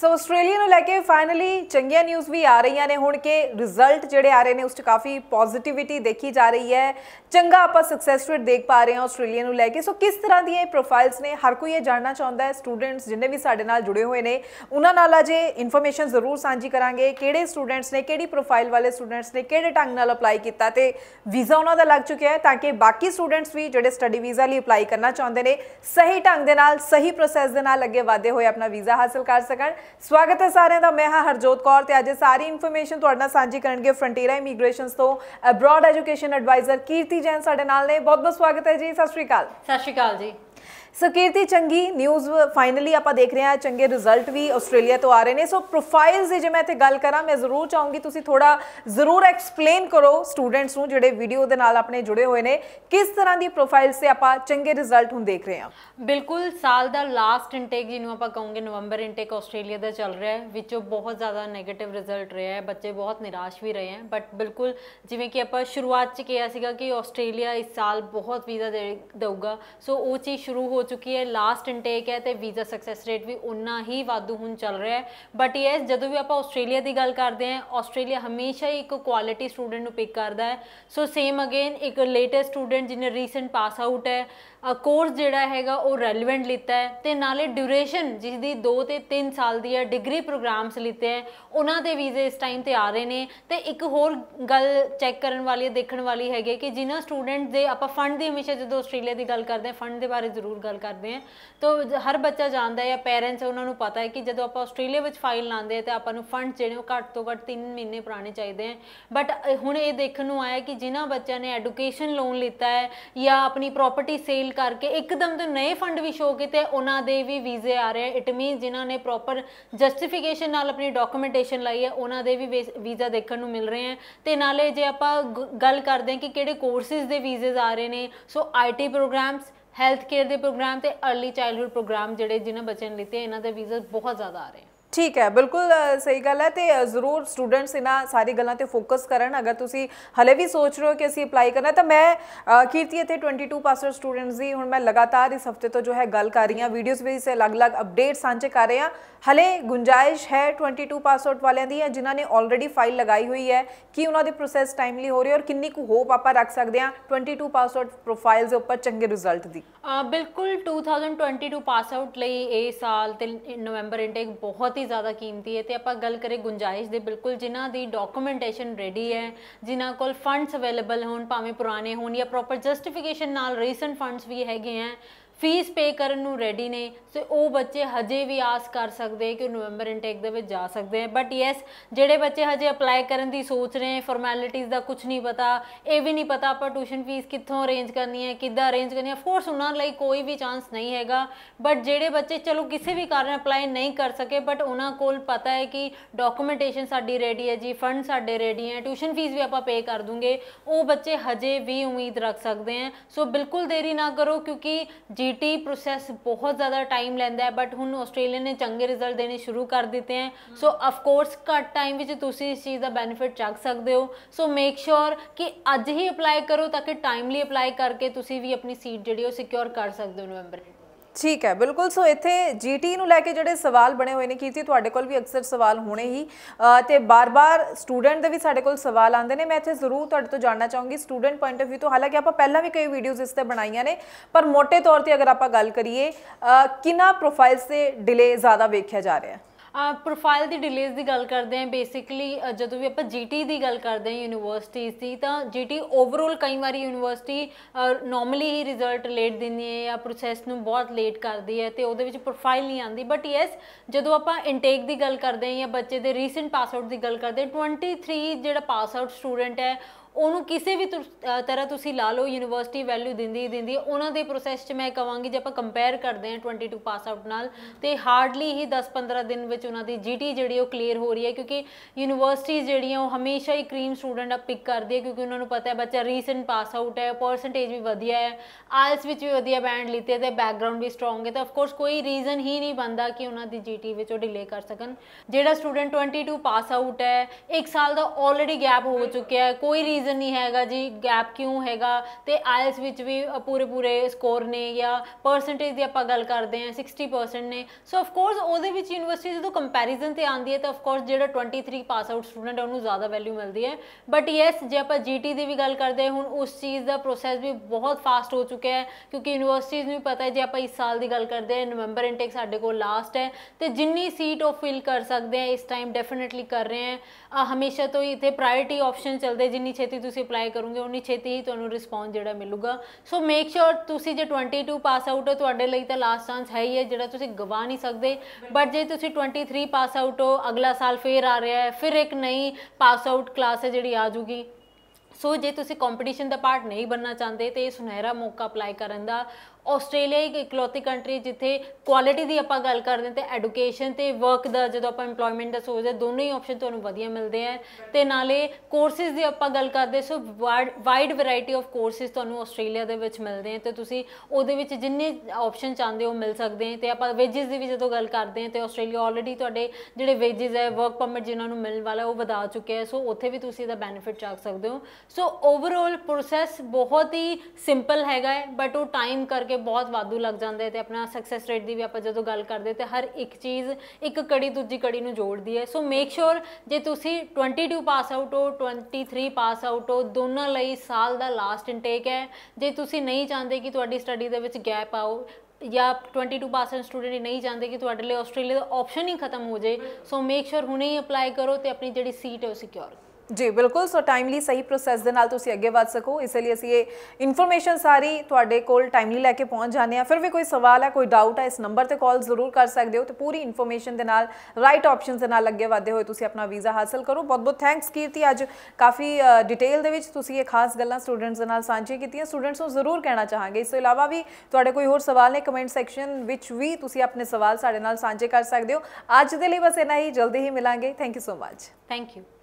ਸੋ Australia ਨੂੰ ਲੈ ਕੇ finally ਚੰਗੀਆਂ ਨਿਊਜ਼ ਵੀ ਆ ਰਹੀਆਂ ਨੇ ਹੁਣ ਕਿ ਰਿਜ਼ਲਟ ਜਿਹੜੇ ਆ ਰਹੇ ਨੇ ਉਸ 'ਚ ਕਾਫੀ ਪੋਜ਼ਿਟਿਵਿਟੀ ਦੇਖੀ ਜਾ ਰਹੀ ਹੈ ਚੰਗਾ ਆਪਾਂ ਸਕਸੈਸ ਰੇਟ ਦੇਖ ਪਾ ਰਹੇ ਹਾਂ ਆਸਟ੍ਰੇਲੀਆ ਨੂੰ ਲੈ ਕੇ ਸੋ ਕਿਸ ਤਰ੍ਹਾਂ ਦੀਆਂ ਇਹ ਪ੍ਰੋਫਾਈਲਸ ਨੇ ਹਰ ਕੋਈ ਇਹ ਜਾਣਨਾ ਚਾਹੁੰਦਾ ਹੈ ਸਟੂਡੈਂਟਸ ਜਿੰਨੇ ਵੀ ਸਾਡੇ ਨਾਲ ਜੁੜੇ ਹੋਏ ਨੇ ਉਹਨਾਂ ਨਾਲ ਅਜੇ ਇਨਫੋਰਮੇਸ਼ਨ ਜ਼ਰੂਰ ਸਾਂਝੀ ਕਰਾਂਗੇ ਕਿਹੜੇ ਸਟੂਡੈਂਟਸ ਨੇ ਕਿਹੜੀ ਪ੍ਰੋਫਾਈਲ ਵਾਲੇ ਸਟੂਡੈਂਟਸ ਨੇ ਕਿਹੜੇ ਢੰਗ ਨਾਲ ਅਪਲਾਈ ਕੀਤਾ ਤੇ ਵੀਜ਼ਾ ਉਹਨਾਂ ਦਾ ਲੱਗ ਚੁੱਕਿਆ ਹੈ ਤਾਂ ਕਿ ਬਾਕੀ ਸਟੂਡੈਂਟਸ ਵੀ ਜਿਹੜੇ ਸਟੱਡੀ ਵੀਜ਼ਾ ਲਈ ਅਪਲਾਈ ਕਰਨਾ ਚਾਹੁੰਦੇ ਨੇ ਸਹੀ ਢੰਗ ਦੇ ਨਾਲ ਸਹੀ ਪ੍ਰੋਸੈਸ ਦੇ ਨਾਲ ਅੱਗੇ ਵਧੇ ਹੋਏ ਆਪਣਾ ਵੀਜ਼ਾ ਹਾਸਲ ਕਰ ਸਕਣ ਸਵਾਗਤ ਹੈ ਸਾਰਿਆਂ ਦਾ ਮੈਂ ਹਾਂ ਹਰਜੋਤ ਕੌਰ ਤੇ ਅੱਜ ਸਾਰੀ ਇਨਫੋਰਮੇਸ਼ਨ ਤੁਹਾਡੇ ਨਾਲ ਸਾਂਝੀ ਕਰਨਗੇ ਫਰੰਟੀਰਾ ਇਮੀਗ੍ਰੇਸ਼ਨਸ ਤੋਂ abroad education advisor Kirti Jain ਸਾਡੇ ਨਾਲ ਨੇ ਬਹੁਤ ਬਹੁਤ ਸਵਾਗਤ ਹੈ ਜੀ ਸਤਿ ਸ਼੍ਰੀ ਅਕਾਲ ਸਤਿ ਸ਼੍ਰੀ ਅਕਾਲ ਜੀ ਸੋ ਕੀਰਤੀ ਚੰਗੀ ਨਿਊਜ਼ ਫਾਈਨਲੀ ਆਪਾਂ ਦੇਖ ਰਹੇ ਹਾਂ ਚੰਗੇ ਰਿਜ਼ਲਟ ਵੀ ਆਸਟ੍ਰੇਲੀਆ ਤੋਂ ਆ ਰਹੇ ਨੇ ਸੋ ਪ੍ਰੋਫਾਈਲਸ ਦੀ ਜੇ ਮੈਂ ਇੱਥੇ ਗੱਲ ਕਰਾਂ ਮੈਂ ਜ਼ਰੂਰ ਚਾਹੂੰਗੀ ਤੁਸੀਂ ਥੋੜਾ ਜ਼ਰੂਰ ਐਕਸਪਲੇਨ ਕਰੋ ਸਟੂਡੈਂਟਸ ਨੂੰ ਜਿਹੜੇ ਵੀਡੀਓ ਦੇ ਨਾਲ ਆਪਣੇ ਜੁੜੇ ਹੋਏ ਨੇ ਕਿਸ ਤਰ੍ਹਾਂ ਦੀ ਪ੍ਰੋਫਾਈਲ ਸੇ ਆਪਾਂ ਚੰਗੇ ਰਿਜ਼ਲਟ ਹੁਣ ਦੇਖ ਰਹੇ ਹਾਂ ਬਿਲਕੁਲ ਸਾਲ ਦਾ ਲਾਸਟ ਇਨਟੇਕ ਜਿਹਨੂੰ ਆਪਾਂ ਕਹੋਗੇ ਨਵੰਬਰ ਇਨਟੇਕ ਆਸਟ੍ਰੇਲੀਆ ਦਾ ਚੱਲ ਰਿਹਾ ਹੈ ਵਿੱਚੋਂ ਬਹੁਤ ਜ਼ਿਆਦਾ 네ਗੇਟਿਵ ਰਿਜ਼ਲਟ ਰਿਹਾ ਹੈ ਬੱਚੇ ਬਹੁਤ ਨਿਰਾਸ਼ ਵੀ ਰਹੇ ਹਨ ਬਟ ਬਿਲਕੁਲ ਜਿਵੇਂ ਕਿ ਆਪਾਂ ਸ਼ੁਰੂਆਤ 'ਚ ਕਿਹਾ ਸੀਗਾ ਕਿ ਆਸਟ੍ਰੇਲੀਆ ਇਸ ਸਾਲ ਬਹੁਤ ਵੀਜ਼ਾ ਦੇਊਗਾ ਸੋ ਉਹ ਚੀਜ਼ ਸ਼ੁਰੂ ਹੋ ਚੁੱਕੀ ਹੈ ਲਾਸਟ ਇਨਟੇਕ ਹੈ ਤੇ ਵੀਜ਼ਾ ਸਕਸੈਸ ਰੇਟ ਵੀ ਉਨਾ ਹੀ ਵਾਧੂ ਹੁਣ ਚੱਲ ਰਿਹਾ ਹੈ ਬਟ ਯੈਸ ਜਦੋਂ ਵੀ ਆਪਾਂ ਆਸਟ੍ਰੇਲੀਆ ਦੀ ਗੱਲ ਕਰਦੇ ਹਾਂ ਆਸਟ੍ਰੇਲੀਆ ਹਮੇਸ਼ਾ ਹੀ ਇੱਕ ਕੁਆਲਿਟੀ ਸਟੂਡੈਂਟ ਨੂੰ ਪਿਕ ਕਰਦਾ ਹੈ ਸੋ ਸੇਮ ਅਗੇਨ ਇੱਕ ਲੇਟੈਸਟ ਸਟੂਡੈਂਟ ਜਿਹਨੇ ਰੀਸੈਂਟ ਪਾਸ ਆਊਟ ਹੈ ਕੋਰਸ ਜਿਹੜਾ ਹੈਗਾ ਉਹ ਰੈਲੇਵੈਂਟ ਲਿੱਤਾ ਹੈ ਤੇ ਨਾਲੇ ਡਿਊਰੇਸ਼ਨ ਜਿਸ ਦੀ 2 ਤੇ 3 ਸਾਲ ਦੀ ਹੈ ਡਿਗਰੀ ਪ੍ਰੋਗਰਾਮਸ ਲਿੱਤੇ ਹੈ ਉਹਨਾਂ ਦੇ ਵੀਜ਼ੇ ਇਸ ਟਾਈਮ ਤੇ ਆ ਰਹੇ ਨੇ ਤੇ ਇੱਕ ਹੋਰ ਗੱਲ ਚੈੱਕ ਕਰਨ ਵਾਲੀ ਹੈ ਦੇਖਣ ਵਾਲੀ ਹੈਗੇ ਕਿ ਜਿਨ੍ਹਾਂ ਸਟੂਡੈਂਟ ਦੇ ਆਪਾਂ ਫੰਡ ਦੀ ਹਮੇਸ਼ਾ ਜਦੋਂ ਆਸਟ੍ਰੇਲੀਆ ਦੀ ਗੱਲ ਕਰਦੇ ਹਾਂ ਫੰਡ ਦੇ ਬਾਰੇ ਜ਼ਰੂਰ ਗੱਲ ਕਰਦੇ ਹਾਂ ਤਾਂ ਹਰ ਬੱਚਾ ਜਾਣਦਾ ਹੈ ਜਾਂ ਪੇਰੈਂਟਸ ਉਹਨਾਂ ਨੂੰ ਪਤਾ ਹੈ ਕਿ ਜਦੋਂ ਆਪਾਂ ਆਸਟ੍ਰੇਲੀਆ ਵਿੱਚ ਫਾਈਲ ਲਾਉਂਦੇ ਆ ਤੇ ਆਪਾਂ ਨੂੰ ਫੰਡ ਜਿਹੜੇ ਉਹ ਘੱਟ ਤੋਂ ਘੱਟ 3 ਮਹੀਨੇ ਪੁਰਾਣੇ ਚਾਹੀਦੇ ਹਨ ਬਟ ਹੁਣ ਇਹ ਦੇਖਣ ਨੂੰ ਆਇਆ ਕਿ ਜਿਨ੍ਹਾਂ ਬੱਚਿਆਂ ਨੇ ਐਜੂਕੇਸ਼ਨ ਲੋਨ ਲਿੱਤਾ ਹੈ ਜਾਂ ਆਪਣੀ ਪ੍ਰਾਪਰਟੀ ਸੇਲ ਅਪੀਲ ਕਰਕੇ ਇੱਕਦਮ ਤੋਂ ਨਵੇਂ ਫੰਡ ਵੀ ਸ਼ੋ ਕੀਤੇ ਉਹਨਾਂ ਦੇ ਵੀ ਵੀਜ਼ੇ ਆ ਰਹੇ ਇਟ ਮੀਨਸ ਜਿਨ੍ਹਾਂ ਨੇ ਪ੍ਰੋਪਰ ਜਸਟੀਫਿਕੇਸ਼ਨ ਨਾਲ ਆਪਣੀ ਡਾਕੂਮੈਂਟੇਸ਼ਨ ਲਈ ਹੈ ਉਹਨਾਂ ਦੇ ਵੀ ਵੀਜ਼ਾ ਦੇਖਣ ਨੂੰ ਮਿਲ ਰਹੇ ਆ ਤੇ ਨਾਲੇ ਜੇ ਆਪਾਂ ਗੱਲ ਕਰਦੇ ਹਾਂ ਕਿ ਕਿਹੜੇ ਕੋਰਸਿਸ ਦੇ ਵੀਜ਼ੇ ਆ ਰਹੇ ਨੇ so IT programs health care ਦੇ ਪ੍ਰੋਗਰਾਮ ਤੇ अर्ਲੀ ਚਾਈਲਡਹੂਡ ਪ੍ਰੋਗਰਾਮ ਜਿਹੜੇ ਜਿਨ੍ਹਾਂ ਬੱਚਿਆਂ ਲਈ ਤੇ ਇਹਨਾਂ ਦੇ ਵੀਜ਼ਾ ਬਹੁਤ ਜ਼ਿਆਦਾ ਆ ਰਹੇ ਠੀਕ ਹੈ ਬਿਲਕੁਲ ਸਹੀ ਗੱਲ ਹੈ ਤੇ ਜ਼ਰੂਰ ਸਟੂਡੈਂਟਸ ਇਹਨਾਂ ਸਾਰੀ ਗੱਲਾਂ ਤੇ ਫੋਕਸ ਕਰਨ ਅਗਰ ਤੁਸੀਂ ਹਲੇ ਵੀ ਸੋਚ ਰਹੇ ਹੋ ਕਿ ਅਸੀਂ ਅਪਲਾਈ ਕਰਨਾ ਤਾਂ ਮੈਂ ਕੀਰਤੀ ਇੱਥੇ 22 ਪਾਸਰ ਸਟੂਡੈਂਟਸ ਦੀ ਹੁਣ ਮੈਂ ਲਗਾਤਾਰ ਇਸ ਹਫਤੇ ਤੋਂ ਜੋ ਹੈ ਗੱਲ ਕਰ ਰਹੀ ਹਾਂ ਵੀਡੀਓਜ਼ ਵੀ ਸੇ ਅਲੱਗ-ਅਲੱਗ ਅਪਡੇਟ ਸਾਂਝੇ ਕਰ ਰਹੇ ਹਾਂ ਹਲੇ ਗੁੰਜਾਇਸ਼ ਹੈ 22 ਪਾਸ ਆਊਟ ਵਾਲਿਆਂ ਦੀ ਜਿਨ੍ਹਾਂ ਨੇ ਆਲਰੇਡੀ ਫਾਈਲ ਲਗਾਈ ਹੋਈ ਹੈ ਕਿ ਉਹਨਾਂ ਦੀ ਪ੍ਰੋਸੈਸ ਟਾਈਮਲੀ ਹੋ ਰਹੀ ਹੈ ਔਰ ਕਿੰਨੀ ਕੁ ਹੋਪ ਆਪਾਂ ਰੱਖ ਸਕਦੇ ਹਾਂ 22 ਪਾਸ ਆਊਟ ਦੇ ਉੱਪਰ ਚੰਗੇ ਰਿਜ਼ਲਟ ਦੀ ਬਿਲਕੁਲ 2022 ਪਾਸ ਆਊਟ ਲਈ ਇਹ ਸਾਲ ਤੇ ਨਵੰਬਰ ਇੰਟੇਕ ਬਹੁਤ ਹੀ ਜ਼ਿਆਦਾ ਕੀਮਤੀ ਹੈ ਤੇ ਆਪਾਂ ਗੱਲ ਕਰੇ ਗੁੰਜਾਇਸ਼ ਦੇ ਬਿਲਕੁਲ ਜਿਨ੍ਹਾਂ ਦੀ ਡਾਕੂਮੈਂਟੇਸ਼ਨ ਰੈਡੀ ਹੈ ਜਿਨ੍ਹਾਂ ਕੋਲ ਫੰਡਸ ਅਵੇਲੇਬਲ ਹੋਣ ਭਾਵੇਂ ਪੁਰਾਣੇ ਹੋਣ ਜਾਂ ਪ੍ਰੋਪਰ ਜਸਟੀਫਿਕੇਸ਼ਨ ਨਾਲ ਰੀਸੈਂਟ ਫੰਡਸ ਵੀ ਹੈਗੇ ਆ ਫੀਸ ਪੇ ਕਰਨ ਨੂੰ ਰੈਡੀ ਨੇ ਸੋ ਉਹ ਬੱਚੇ ਹਜੇ ਵੀ ਆਸ ਕਰ ਸਕਦੇ ਕਿ ਨਵੰਬਰ ਇਨਟੇਕ ਦੇ ਵਿੱਚ ਜਾ ਸਕਦੇ ਆ ਬਟ ਯੈਸ ਜਿਹੜੇ ਬੱਚੇ ਹਜੇ ਅਪਲਾਈ ਕਰਨ ਦੀ ਸੋਚ ਰਹੇ ਫਾਰਮੈਲਿਟੀਆਂ ਦਾ ਕੁਝ ਨਹੀਂ ਪਤਾ ਇਹ ਵੀ ਨਹੀਂ ਪਤਾ ਆਪਾਂ ਟਿਊਸ਼ਨ ਫੀਸ ਕਿੱਥੋਂ ਅਰੇਂਜ ਕਰਨੀ ਹੈ ਕਿੱਦਾਂ ਅਰੇਂਜ ਕਰਨੀ ਹੈ ਫੋਰਸ ਉਹਨਾਂ ਲਈ ਕੋਈ ਵੀ ਚਾਂਸ ਨਹੀਂ ਹੈਗਾ ਬਟ ਜਿਹੜੇ ਬੱਚੇ ਚਲੋ ਕਿਸੇ ਵੀ ਕਾਰਨ ਅਪਲਾਈ ਨਹੀਂ ਕਰ ਸਕੇ ਬਟ ਉਹਨਾਂ ਕੋਲ ਪਤਾ ਹੈ ਕਿ ਡਾਕੂਮੈਂਟੇਸ਼ਨ ਸਾਡੀ ਰੈਡੀ ਹੈ ਜੀ ਫੰਡ ਸਾਡੇ ਰੈਡੀ ਹੈ ਟਿਊਸ਼ਨ ਫੀਸ ਵੀ ਆਪਾਂ ਪੇ ਕਰ ਦੂੰਗੇ ਉਹ ਬੱਚੇ ਹਜੇ ਵੀ ਉਮੀਦ ਰੱਖ ਸਕਦੇ ਆ ਸੋ ਬਿਲਕੁਲ ਦੇਰੀ ਨਾ ਕਰੋ ਕਿਉਂਕਿ ਜੀ ਜੀਟੀ ਪ੍ਰੋਸੈਸ ਬਹੁਤ ਜ਼ਿਆਦਾ ਟਾਈਮ ਲੈਂਦਾ ਹੈ ਬਟ ਹੁਣ ਆਸਟ੍ਰੇਲੀਆ ਨੇ ਚੰਗੇ ਰਿਜ਼ਲਟ ਦੇਣੇ ਸ਼ੁਰੂ ਕਰ ਦਿੱਤੇ ਹੈ ਸੋ ਆਫ ਕੋਰਸ ਘੱਟ ਟਾਈਮ ਵਿੱਚ ਤੁਸੀਂ ਇਸ ਚੀਜ਼ ਦਾ ਬੈਨੀਫਿਟ ਚੱਕ ਸਕਦੇ ਹੋ ਸੋ ਮੇਕ ਸ਼ੋਰ ਕਿ ਅੱਜ ਹੀ ਅਪਲਾਈ ਕਰੋ ਤਾਂ ਕਿ ਟਾਈਮਲੀ ਅਪਲਾਈ ਕਰਕੇ ਤੁਸੀਂ ਵੀ ਆਪਣੀ ਸੀਟ ਜਿਹੜੀ ਉਹ ਸਿਕਿਉਰ ਕਰ ਸਕਦੇ ਹੋ ਨਵੰਬਰ ਠੀਕ ਹੈ ਬਿਲਕੁਲ ਸੋ ਇੱਥੇ ਜੀਟੀ ਨੂੰ ਲੈ ਕੇ ਜਿਹੜੇ ਸਵਾਲ ਬਣੇ ਹੋਏ ਨੇ ਕੀਤੀ ਤੁਹਾਡੇ ਕੋਲ ਵੀ ਅਕਸਰ ਸਵਾਲ ਹੋਣੇ ਹੀ ਤੇ ਬਾਰ-ਬਾਰ ਸਟੂਡੈਂਟ ਦੇ ਵੀ ਸਾਡੇ ਕੋਲ ਸਵਾਲ ਆਉਂਦੇ ਨੇ ਮੈਂ ਇੱਥੇ ਜ਼ਰੂਰ ਤੁਹਾਡੇ ਤੋਂ ਜਾਣਨਾ ਚਾਹੂੰਗੀ ਸਟੂਡੈਂਟ ਪੁਆਇੰਟ ਆਫ View ਤੋਂ ਹਾਲਾਂਕਿ ਆਪਾਂ ਪਹਿਲਾਂ ਵੀ ਕਈ ਵੀਡੀਓਜ਼ ਇਸ ਤੇ ਬਣਾਈਆਂ ਨੇ ਪਰ ਮੋٹے ਤੌਰ ਤੇ ਅਗਰ ਆਪਾਂ ਗੱਲ ਕਰੀਏ ਕਿੰਨਾ ਪ੍ਰੋਫਾਈਲ ਤੇ ਡਿਲੇ ਜ਼ਿਆਦਾ ਵੇਖਿਆ ਜਾ ਰਿਹਾ ਹੈ ਪ੍ਰੋਫਾਈਲ ਦੀ ਡਿਲੇਸ ਦੀ ਗੱਲ ਕਰਦੇ ਆ ਬੇਸਿਕਲੀ ਜਦੋਂ ਵੀ ਆਪਾਂ ਜੀਟੀ ਦੀ ਗੱਲ ਕਰਦੇ ਆ ਯੂਨੀਵਰਸਿਟੀਜ਼ ਦੀ ਤਾਂ ਜੀਟੀ ਓਵਰਆਲ ਕਈ ਵਾਰੀ ਯੂਨੀਵਰਸਿਟੀ ਨਾਰਮਲੀ ਹੀ ਰਿਜ਼ਲਟ ਲੇਟ ਦਿੰਦੀ ਹੈ ਜਾਂ ਪ੍ਰੋਸੈਸ ਨੂੰ ਬਹੁਤ ਲੇਟ ਕਰਦੀ ਹੈ ਤੇ ਉਹਦੇ ਵਿੱਚ ਪ੍ਰੋਫਾਈਲ ਨਹੀਂ ਆਉਂਦੀ ਬਟ ਯੈਸ ਜਦੋਂ ਆਪਾਂ ਇਨਟੇਕ ਦੀ ਗੱਲ ਕਰਦੇ ਆ ਜਾਂ ਬੱਚੇ ਦੇ ਰੀਸੈਂਟ ਪਾਸ ਆਊਟ ਦੀ ਗੱਲ ਕਰਦੇ 23 ਜਿਹੜਾ ਪਾਸ ਆਊਟ ਸਟੂਡੈਂਟ ਹੈ ਉਹਨੂੰ ਕਿਸੇ ਵੀ ਤਰ੍ਹਾਂ ਤੁਸੀਂ ਲਾ ਲਓ ਯੂਨੀਵਰਸਿਟੀ ਵੈਲਿਊ ਦਿੰਦੀ ਦਿੰਦੀ ਉਹਨਾਂ ਦੇ ਪ੍ਰੋਸੈਸ 'ਚ ਮੈਂ ਕਹਾਂਗੀ ਜੇ ਆਪਾਂ ਕੰਪੇਅਰ ਕਰਦੇ ਹਾਂ 22 ਪਾਸ ਆਊਟ ਨਾਲ ਤੇ ਹਾਰਡਲੀ ਹੀ 10-15 ਦਿਨ ਵਿੱਚ ਉਹਨਾਂ ਦੀ ਜੀਟੀ ਜਿਹੜੀ ਉਹ ਕਲੀਅਰ ਹੋ ਰਹੀ ਹੈ ਕਿਉਂਕਿ ਯੂਨੀਵਰਸਿਟੀ ਜਿਹੜੀਆਂ ਉਹ ਹਮੇਸ਼ਾ ਹੀ ਕ੍ਰੀਮ ਸਟੂਡੈਂਟ ਆ ਪਿਕ ਕਰਦੀ ਹੈ ਕਿਉਂਕਿ ਉਹਨਾਂ ਨੂੰ ਪਤਾ ਹੈ ਬੱਚਾ ਰੀਸੈਂਟ ਪਾਸ ਆਊਟ ਹੈ ਪਰਸੈਂਟੇਜ ਵੀ ਵਧੀਆ ਹੈ ਆਇਲਸ ਵਿੱਚ ਵੀ ਵਧੀਆ ਬੈਂਡ ਲਿੱਤੇ ਤੇ ਬੈਕਗ੍ਰਾਉਂਡ ਵੀ ਸਟਰੋਂਗ ਹੈ ਤਾਂ ਆਫ ਕੋਰਸ ਕੋਈ ਰੀਜ਼ਨ ਹੀ ਨਹੀਂ ਬਣਦਾ ਕਿ ਉਹਨਾਂ ਦੀ ਜੀਟੀ ਵਿੱਚ ਉਹ ਡਿਲੇ ਕਰ ਸਕਣ ਜਿਹੜਾ ਸਟੂਡੈਂਟ 22 ਪਾਸ ਆਊਟ ਹੈ 1 ਸਾਲ ਦਾ ਆਲਰੇਡੀ ਗੈਪ ਹੋ ਚੁੱਕਿਆ ਹੈ ਕੋਈ ਰੀਜ਼ਨ ਨਹੀਂ ਹੈਗਾ ਜੀ ਗੈਪ ਕਿਉਂ ਹੈਗਾ ਤੇ ਆਇਲਸ ਵਿੱਚ ਵੀ ਪੂਰੇ ਪੂਰੇ ਸਕੋਰ ਨੇ ਜਾਂ ਪਰਸੈਂਟੇਜ ਦੀ ਆਪਾਂ ਗੱਲ ਕਰਦੇ ਆ 60% ਨੇ ਸੋ ਆਫ ਕੋਰਸ ਉਹਦੇ ਵਿੱਚ ਯੂਨੀਵਰਸਿਟੀ ਜਦੋਂ ਕੰਪੈਰੀਜ਼ਨ ਤੇ ਆਂਦੀ ਹੈ ਤਾਂ ਆਫ ਕੋਰਸ ਜਿਹੜਾ 23 ਪਾਸ ਆਊਟ ਸਟੂਡੈਂਟ ਹੈ ਉਹਨੂੰ ਜ਼ਿਆਦਾ ਵੈਲਿਊ ਮਿਲਦੀ ਹੈ ਬਟ ਯੈਸ ਜੇ ਆਪਾਂ ਜੀਟੀ ਦੀ ਵੀ ਗੱਲ ਕਰਦੇ ਹੁਣ ਉਸ ਚੀਜ਼ ਦਾ ਪ੍ਰੋਸੈਸ ਵੀ ਬਹੁਤ ਫਾਸਟ ਹੋ ਚੁੱਕਿਆ ਹੈ ਕਿਉਂਕਿ ਯੂਨੀਵਰਸਿਟੀਆਂ ਨੂੰ ਪਤਾ ਹੈ ਜੇ ਆਪਾਂ ਇਸ ਸਾਲ ਦੀ ਗੱਲ ਕਰਦੇ ਆ ਨਵੰਬਰ ਇਨਟੇਕ ਸਾਡੇ ਕੋਲ ਲਾਸਟ ਹੈ ਤੇ ਜਿੰਨੀ ਸੀਟ ਉਹ ਫਿਲ ਕਰ ਸਕਦੇ ਆ ਇਸ ਟਾਈਮ ਡੈਫੀਨਿਟਲੀ ਕਰ ਰਹੇ ਆ ਹਮੇਸ਼ਾ ਤੋਂ ਹੀ ਇੱਥੇ ਪ੍ਰਾਇੋਰਟੀ ਆਪਸ਼ਨ ਚੱਲਦੇ ਜਿੰਨੀ ਛੇਤੀ ਤੁਸੀਂ ਅਪਲਾਈ ਕਰੋਗੇ ਉਨੀ ਛੇਤੀ ਹੀ ਤੁਹਾਨੂੰ ਰਿਸਪੌਂਸ ਜਿਹੜਾ ਮਿਲੂਗਾ ਸੋ ਮੇਕ ਸ਼ੋਰ ਤੁਸੀਂ ਜੇ 22 ਪਾਸ ਆਊਟ ਹੋ ਤੁਹਾਡੇ ਲਈ ਤਾਂ ਲਾਸਟ ਚਾਂਸ ਹੈ ਹੀ ਹੈ ਜਿਹੜਾ ਤੁਸੀਂ ਗਵਾ ਨਹੀਂ ਸਕਦੇ ਬਟ ਜੇ ਤੁਸੀਂ 23 ਪਾਸ ਆਊਟ ਹੋ ਅਗਲਾ ਸਾਲ ਫੇਰ ਆ ਰਿਹਾ ਹੈ ਫਿਰ ਇੱਕ ਨਈ ਪਾਸ ਆਊਟ ਕਲਾਸ ਹੈ ਜਿਹੜੀ ਆ ਜੂਗੀ ਸੋ ਜੇ ਤੁਸੀਂ ਕੰਪੀਟੀਸ਼ਨ ਦਾ ਪਾਰਟ ਨਹੀਂ ਬੰਨਣਾ ਚਾਹੁੰਦੇ ਤੇ ਇਹ ਸੁਨਹਿਰਾ ਮੌਕਾ ਅਪਲਾਈ ਕਰਨ ਦਾ ਆਸਟ੍ਰੇਲੀਆ ਇੱਕ ਇਕਲੌਤੀ ਕੰਟਰੀ ਜਿੱਥੇ ਕੁਆਲਿਟੀ ਦੀ ਆਪਾਂ ਗੱਲ ਕਰਦੇ ਤੇ ਐਡੂਕੇਸ਼ਨ ਤੇ ਵਰਕ ਦਾ ਜਦੋਂ ਆਪਾਂ ਏਮਪਲੋਇਮੈਂਟ ਦਾ ਸੋਚਦੇ ਦੋਨੋਂ ਹੀ ਆਪਸ਼ਨ ਤੁਹਾਨੂੰ ਵਧੀਆ ਮਿਲਦੇ ਆ ਤੇ ਨਾਲੇ ਕੋਰਸਿਸ ਦੀ ਆਪਾਂ ਗੱਲ ਕਰਦੇ so wide variety of courses ਤੁਹਾਨੂੰ ਆਸਟ੍ਰੇਲੀਆ ਦੇ ਵਿੱਚ ਮਿਲਦੇ ਆ ਤੇ ਤੁਸੀਂ ਉਹਦੇ ਵਿੱਚ ਜਿੰਨੇ ਆਪਸ਼ਨ ਚਾਹੁੰਦੇ ਹੋ ਮਿਲ ਸਕਦੇ ਆ ਤੇ ਆਪਾਂ ਵੇਜਸ ਦੀ ਵੀ ਜਦੋਂ ਗੱਲ ਕਰਦੇ ਆ ਤੇ ਆਸਟ੍ਰੇਲੀਆ ਆਲਰੇਡੀ ਤੁਹਾਡੇ ਜਿਹੜੇ ਵੇਜਸ ਹੈ ਵਰਕ ਪਰਮਿਟ ਜਿਨ੍ਹਾਂ ਨੂੰ ਮਿਲਣ ਵਾਲਾ ਉਹ ਵਧਾ ਚੁੱਕਿਆ ਸੋ ਉੱਥੇ ਵੀ ਤੁਸੀਂ ਇਹਦਾ ਬੈਨੀਫਿਟ ਚੱਕ ਸਕਦੇ ਹੋ ਸੋ ਓਵਰਆਲ ਪ੍ਰੋਸੈਸ ਬਹੁਤ ਹੀ ਸਿੰਪਲ ਹੈਗਾ ਹੈ ਬਟ ਉਹ ਟਾਈਮ ਕਰ ਕਰਕੇ ਬਹੁਤ ਵਾਧੂ ਲੱਗ ਜਾਂਦੇ ਤੇ ਆਪਣਾ ਸਕਸੈਸ ਰੇਟ ਦੀ ਵੀ ਆਪਾਂ ਜਦੋਂ ਗੱਲ ਕਰਦੇ ਤੇ ਹਰ ਇੱਕ ਚੀਜ਼ ਇੱਕ ਕੜੀ ਦੂਜੀ ਕੜੀ ਨੂੰ ਜੋੜਦੀ ਹੈ ਸੋ ਮੇਕ ਸ਼ੋਰ ਜੇ ਤੁਸੀਂ 22 ਪਾਸ ਆਊਟ ਹੋ 23 ਪਾਸ ਆਊਟ ਹੋ ਦੋਨਾਂ ਲਈ ਸਾਲ ਦਾ ਲਾਸਟ ਇਨਟੇਕ ਹੈ ਜੇ ਤੁਸੀਂ ਨਹੀਂ ਚਾਹੁੰਦੇ ਕਿ ਤੁਹਾਡੀ ਸਟੱਡੀ ਦੇ ਵਿੱਚ ਗੈਪ ਆਓ ਜਾਂ 22% ਸਟੂਡੈਂਟ ਨਹੀਂ ਚਾਹੁੰਦੇ ਕਿ ਤੁਹਾਡੇ ਲਈ ਆਸਟ੍ਰੇਲੀਆ ਦਾ ਆਪਸ਼ਨ ਹੀ ਖਤਮ ਹੋ ਜਾਏ ਸੋ ਮੇਕ ਸ਼ੋਰ ਹੁਣੇ ਹੀ ਅਪਲਾਈ ਕਰੋ ਤੇ ਆਪਣੀ ਜਿਹੜੀ ਸੀਟ ਹੈ ਉਹ ਸਿਕਿਉਰ जी बिल्कुल सो टाइमली सही प्रोसैस के नी अगे बढ़ सको इसलिए असं ये इनफोरमेन सारी थोड़े को टाइमली लैके पहुँच जाने फिर भी कोई सवाल है कोई डाउट है इस नंबर पर कॉल जरूर कर सद तो पूरी इनफोरमेन के ऑप्शन के नगे बढ़ते हुए अपना वीज़ा हासिल करो बहुत बहुत थैंक्स कीर्ति अज काफ़ी डिटेल के खास गल् स्टूडेंट्स सांझी कितिया स्टूडेंट्स को जरूर कहना चाहेंगे इस अलावा भी थोड़े कोई होर सवाल ने कमेंट सैक्शन भी अपने सवाल साढ़े साझे कर सद अज के लिए बस इन्ना ही जल्दी ही मिलेंगे thank you so much thank you